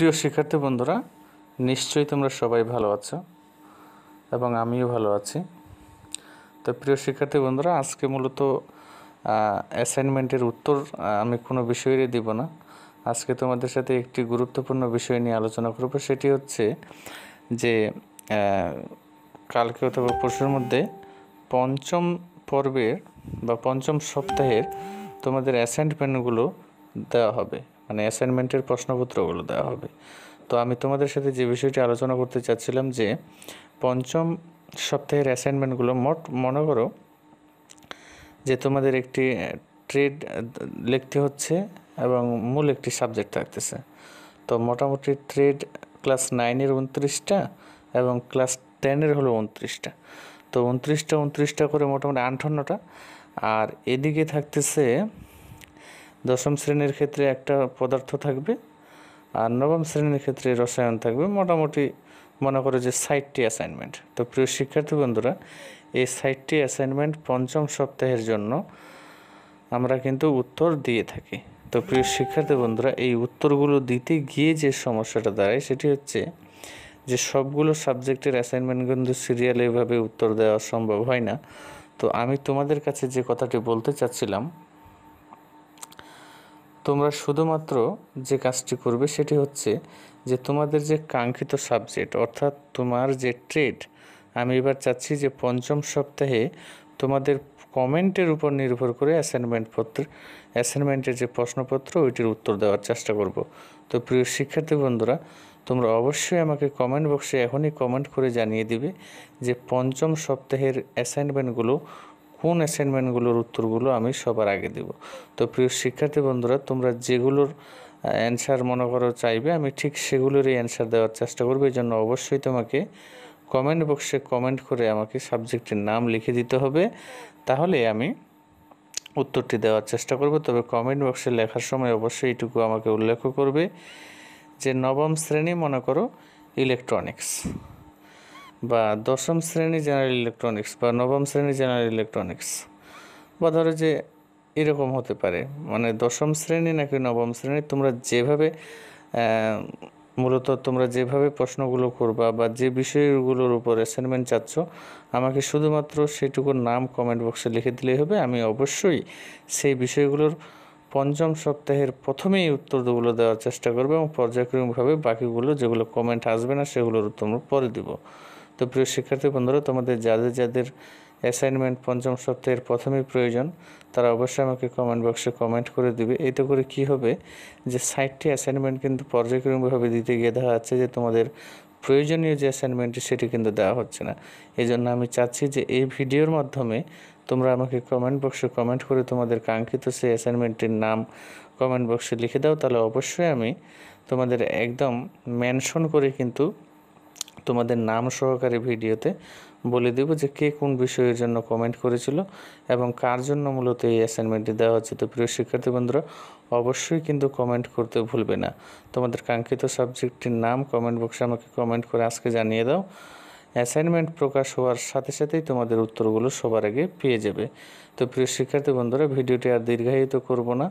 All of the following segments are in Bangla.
প্রিয় শিক্ষার্থী বন্ধুরা নিশ্চয়ই তোমরা সবাই ভালো আছো এবং আমিও ভালো আছি তো প্রিয় শিক্ষার্থী বন্ধুরা আজকে মূলত অ্যাসাইনমেন্টের উত্তর আমি কোনো বিষয়েরই দিব না আজকে তোমাদের সাথে একটি গুরুত্বপূর্ণ বিষয় নিয়ে আলোচনা করব সেটি হচ্ছে যে কালকে অথবা পরশুর মধ্যে পঞ্চম পর্বের বা পঞ্চম সপ্তাহের তোমাদের অ্যাসাইনমেন্টগুলো দেওয়া হবে মানে অ্যাসাইনমেন্টের প্রশ্নপত্রগুলো দেওয়া হবে তো আমি তোমাদের সাথে যে বিষয়টি আলোচনা করতে চাচ্ছিলাম যে পঞ্চম সপ্তাহের অ্যাসাইনমেন্টগুলো মোট মনে করো যে তোমাদের একটি ট্রেড লিখতে হচ্ছে এবং মূল একটি সাবজেক্ট থাকতেছে তো মোটামুটি ট্রেড ক্লাস নাইনের উনত্রিশটা এবং ক্লাস টেনের হলো উনত্রিশটা তো উনত্রিশটা উনত্রিশটা করে মোটামুটি আঠান্নটা আর এদিকে থাকতেছে দশম শ্রেণীর ক্ষেত্রে একটা পদার্থ থাকবে আর নবম শ্রেণীর ক্ষেত্রে রসায়ন থাকবে মোটামুটি মনে করো যে সাইটটি অ্যাসাইনমেন্ট তো প্রিয় শিক্ষার্থী বন্ধুরা এই সাইটটি অ্যাসাইনমেন্ট পঞ্চম সপ্তাহের জন্য আমরা কিন্তু উত্তর দিয়ে থাকি তো প্রিয় শিক্ষার্থী বন্ধুরা এই উত্তরগুলো দিতে গিয়ে যে সমস্যাটা দাঁড়ায় সেটি হচ্ছে যে সবগুলো সাবজেক্টের অ্যাসাইনমেন্ট কিন্তু সিরিয়ালে এভাবে উত্তর দেওয়া সম্ভব হয় না তো আমি তোমাদের কাছে যে কথাটি বলতে চাচ্ছিলাম তোমরা শুধুমাত্র যে কাজটি করবে সেটি হচ্ছে যে তোমাদের যে কাঙ্ক্ষিত সাবজেক্ট অর্থাৎ তোমার যে ট্রেড আমি এবার চাচ্ছি যে পঞ্চম সপ্তাহে তোমাদের কমেন্টের উপর নির্ভর করে অ্যাসাইনমেন্ট পত্র অ্যাসাইনমেন্টের যে প্রশ্নপত্র ওইটির উত্তর দেওয়ার চেষ্টা করব তো প্রিয় শিক্ষার্থী বন্ধুরা তোমরা অবশ্যই আমাকে কমেন্ট বক্সে এখনই কমেন্ট করে জানিয়ে দিবে যে পঞ্চম সপ্তাহের অ্যাসাইনমেন্টগুলো কোন অ্যাসাইনমেন্টগুলোর উত্তরগুলো আমি সবার আগে দেব তো প্রিয় শিক্ষার্থী বন্ধুরা তোমরা যেগুলোর অ্যান্সার মনে করো চাইবে আমি ঠিক সেগুলোরই অ্যান্সার দেওয়ার চেষ্টা করবো এই জন্য অবশ্যই তোমাকে কমেন্ট বক্সে কমেন্ট করে আমাকে সাবজেক্টের নাম লিখে দিতে হবে তাহলে আমি উত্তরটি দেওয়ার চেষ্টা করব তবে কমেন্ট বক্সে লেখার সময় অবশ্যই এটুকু আমাকে উল্লেখ করবে যে নবম শ্রেণী মনে করো ইলেকট্রনিক্স বা দশম শ্রেণী জেনারেল ইলেকট্রনিক্স বা নবম শ্রেণী জেনারেল ইলেকট্রনিক্স বা ধরো যে এরকম হতে পারে মানে দশম শ্রেণী নাকি নবম শ্রেণী তোমরা যেভাবে মূলত তোমরা যেভাবে প্রশ্নগুলো করবা বা যে বিষয়গুলোর উপর অ্যাসাইনমেন্ট চাচ্ছ আমাকে শুধুমাত্র সেটুকুর নাম কমেন্ট বক্সে লিখে দিলেই হবে আমি অবশ্যই সেই বিষয়গুলোর পঞ্চম সপ্তাহের প্রথমেই উত্তরগুলো দেওয়ার চেষ্টা করবো এবং পর্যায়ক্রমিকভাবে বাকিগুলো যেগুলো কমেন্ট আসবে না সেগুলোর উত্তর পরে দিব তো প্রিয় শিক্ষার্থী বন্ধুরা তোমাদের যাদের যাদের অ্যাসাইনমেন্ট পঞ্চম সপ্তাহের প্রথমেই প্রয়োজন তারা অবশ্যই আমাকে কমেন্ট বক্সে কমেন্ট করে দিবে এতে করে কি হবে যে সাইটটি অ্যাসাইনমেন্ট কিন্তু পর্যায়ক্রমিকভাবে দিতে গিয়ে দেখা যাচ্ছে যে তোমাদের প্রয়োজনীয় যে অ্যাসাইনমেন্টটি সেটি কিন্তু দেওয়া হচ্ছে না এই জন্য আমি চাচ্ছি যে এই ভিডিওর মাধ্যমে তোমরা আমাকে কমেন্ট বক্সে কমেন্ট করে তোমাদের কাঙ্ক্ষিত সেই অ্যাসাইনমেন্টটির নাম কমেন্ট বক্সে লিখে দাও তাহলে অবশ্যই আমি তোমাদের একদম মেনশন করে কিন্তু তোমাদের নাম সহকারে ভিডিওতে বলে দেব যে কে কোন বিষয়ের জন্য কমেন্ট করেছিল এবং কার জন্য মূলত এই অ্যাসাইনমেন্টটি দেওয়া হচ্ছে তো প্রিয় শিক্ষার্থী বন্ধুরা অবশ্যই কিন্তু কমেন্ট করতে ভুলবে না তোমাদের কাঙ্ক্ষিত সাবজেক্টটির নাম কমেন্ট বক্সে আমাকে কমেন্ট করে আজকে জানিয়ে দাও অ্যাসাইনমেন্ট প্রকাশ হওয়ার সাথে সাথেই তোমাদের উত্তরগুলো সবার আগে পেয়ে যাবে তো প্রিয় শিক্ষার্থী বন্ধুরা ভিডিওটি আর দীর্ঘায়িত করব না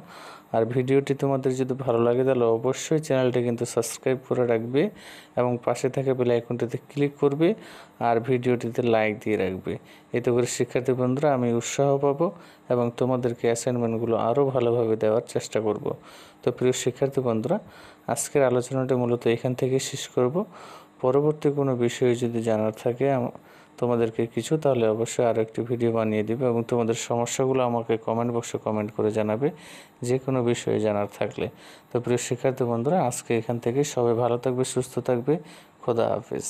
আর ভিডিওটি তোমাদের যদি ভালো লাগে তাহলে অবশ্যই চ্যানেলটি কিন্তু সাবস্ক্রাইব করে রাখবে এবং পাশে থাকা বেল আইকনটিতে ক্লিক করবে আর ভিডিওটিতে লাইক দিয়ে রাখবে এতে করে শিক্ষার্থী বন্ধুরা আমি উৎসাহ পাবো এবং তোমাদেরকে অ্যাসাইনমেন্টগুলো আরও ভালোভাবে দেওয়ার চেষ্টা করব তো প্রিয় শিক্ষার্থী বন্ধুরা আজকের আলোচনাটি মূলত এখান থেকে শেষ করব পরবর্তী কোনো বিষয়ে যদি জানার থাকে তোমাদেরকে কিছু তাহলে অবশ্যই আরও একটি ভিডিও বানিয়ে দেবে এবং তোমাদের সমস্যাগুলো আমাকে কমেন্ট বক্সে কমেন্ট করে জানাবে যে কোনো বিষয়ে জানার থাকলে তো প্রিয় শিক্ষার্থী বন্ধুরা আজকে এখান থেকে সবাই ভালো থাকবে সুস্থ থাকবে খোদা হাফিজ